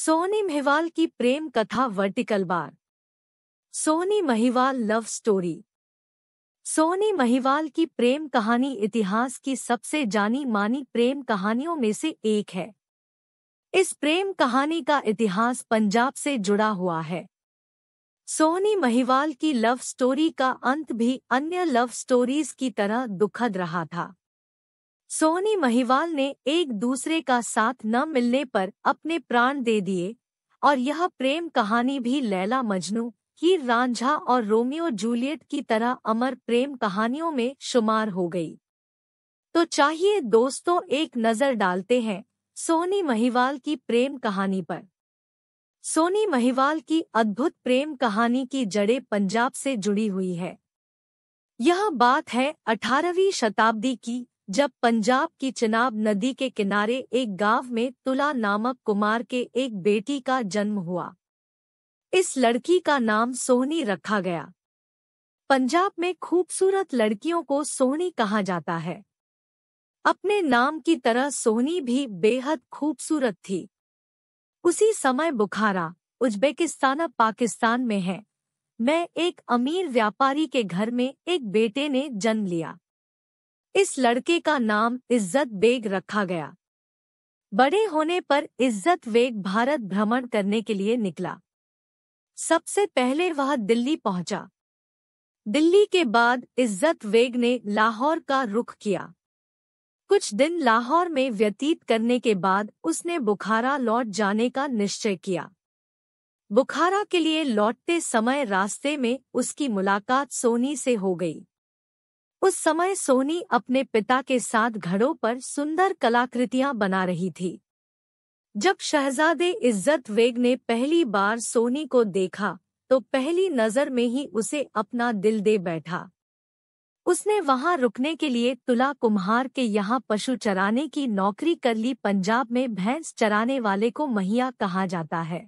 सोनी महिवाल की प्रेम कथा vertical bar Sohni Mahiwal love story Sohni Mahiwal की प्रेम कहानी इतिहास की सबसे जानी मानी प्रेम कहानियों में से एक है इस प्रेम कहानी का इतिहास पंजाब से जुड़ा हुआ है सोनी महिवाल की लव स्टोरी का अंत भी अन्य लव स्टोरीज की तरह दुखद रहा था सोनी महिवाल ने एक दूसरे का साथ न मिलने पर अपने प्राण दे दिए और यह प्रेम कहानी भी लैला मजनू हीर रांझा और रोमियो जूलियट की तरह अमर प्रेम कहानियों में शुमार हो गई तो चाहिए दोस्तों एक नज़र डालते हैं सोनी महिवाल की प्रेम कहानी पर सोनी महिवाल की अद्भुत प्रेम कहानी की जड़ें पंजाब से जुड़ी हुई है यह बात है 18वीं शताब्दी की जब पंजाब की चिनाब नदी के किनारे एक गांव में तुला नामक कुमार के एक बेटी का जन्म हुआ इस लड़की का नाम सोहनी रखा गया पंजाब में खूबसूरत लड़कियों को सोहनी कहा जाता है अपने नाम की तरह सोहनी भी बेहद खूबसूरत थी उसी समय बुखारा उज्बेकिस्तान पाकिस्तान में है मैं एक अमीर व्यापारी के घर में एक बेटे ने जन्म लिया इस लड़के का नाम इज्जत बेग रखा गया बड़े होने पर इज्जत बेग भारत भ्रमण करने के लिए निकला सबसे पहले वह दिल्ली पहुंचा दिल्ली के बाद इज्जत वेग ने लाहौर का रुख किया कुछ दिन लाहौर में व्यतीत करने के बाद उसने बुखारा लौट जाने का निश्चय किया बुखारा के लिए लौटते समय रास्ते में उसकी मुलाकात सोनी से हो गई उस समय सोनी अपने पिता के साथ घड़ों पर सुंदर कलाकृतियां बना रही थी जब शहजादे इज्जत वेग ने पहली बार सोनी को देखा तो पहली नजर में ही उसे अपना दिल दे बैठा उसने वहां रुकने के लिए तुला कुम्हार के यहाँ पशु चराने की नौकरी कर ली पंजाब में भैंस चराने वाले को महिया कहा जाता है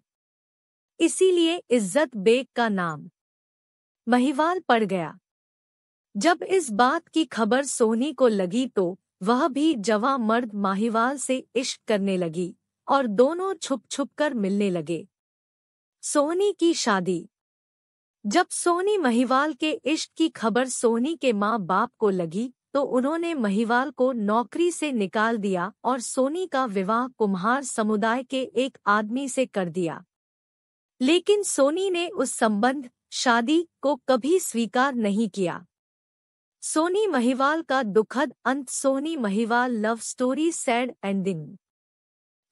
इसीलिए इज्जत बेग का नाम महिवाल पड़ गया जब इस बात की खबर सोनी को लगी तो वह भी जवा मर्द माहिवाल से इश्क करने लगी और दोनों छुप छुप कर मिलने लगे सोनी की शादी जब सोनी महिवाल के इश्क की खबर सोनी के माँ बाप को लगी तो उन्होंने महिवाल को नौकरी से निकाल दिया और सोनी का विवाह कुम्हार समुदाय के एक आदमी से कर दिया लेकिन सोनी ने उस संबंध शादी को कभी स्वीकार नहीं किया सोनी महिवाल का दुखद अंत Sohni Mahiwal love story sad ending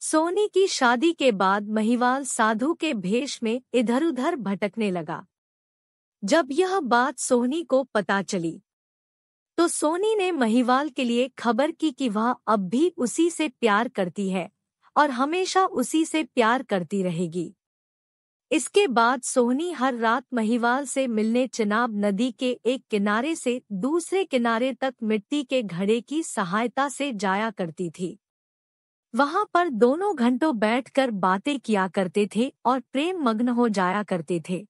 Sohni की शादी के बाद महिवाल साधु के भेष में इधर उधर भटकने लगा जब यह बात सोनी को पता चली तो सोनी ने महिवाल के लिए खबर की कि वह अब भी उसी से प्यार करती है और हमेशा उसी से प्यार करती रहेगी इसके बाद सोहनी हर रात महिवाल से मिलने चिनाब नदी के एक किनारे से दूसरे किनारे तक मिट्टी के घड़े की सहायता से जाया करती थी वहां पर दोनों घंटों बैठकर बातें किया करते थे और प्रेम मग्न हो जाया करते थे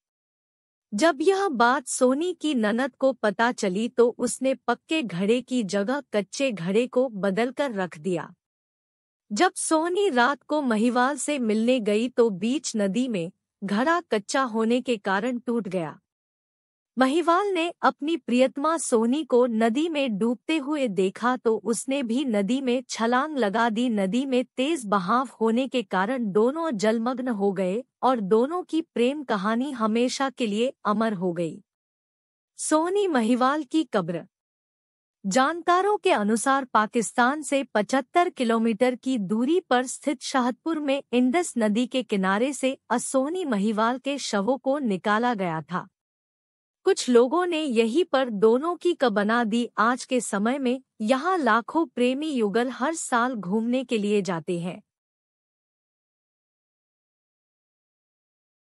जब यह बात सोनी की ननद को पता चली तो उसने पक्के घड़े की जगह कच्चे घड़े को बदलकर रख दिया जब सोनी रात को महिवाल से मिलने गई तो बीच नदी में घड़ा कच्चा होने के कारण टूट गया महिवाल ने अपनी प्रियतमा सोनी को नदी में डूबते हुए देखा तो उसने भी नदी में छलांग लगा दी नदी में तेज बहाव होने के कारण दोनों जलमग्न हो गए और दोनों की प्रेम कहानी हमेशा के लिए अमर हो गई सोनी महिवाल की कब्र जानकारों के अनुसार पाकिस्तान से 75 किलोमीटर की दूरी पर स्थित शाहदपुर में इंडस नदी के किनारे से असोनी महिवाल के शवों को निकाला गया था कुछ लोगों ने यहीं पर दोनों की कबना दी आज के समय में यहाँ लाखों प्रेमी युगल हर साल घूमने के लिए जाते हैं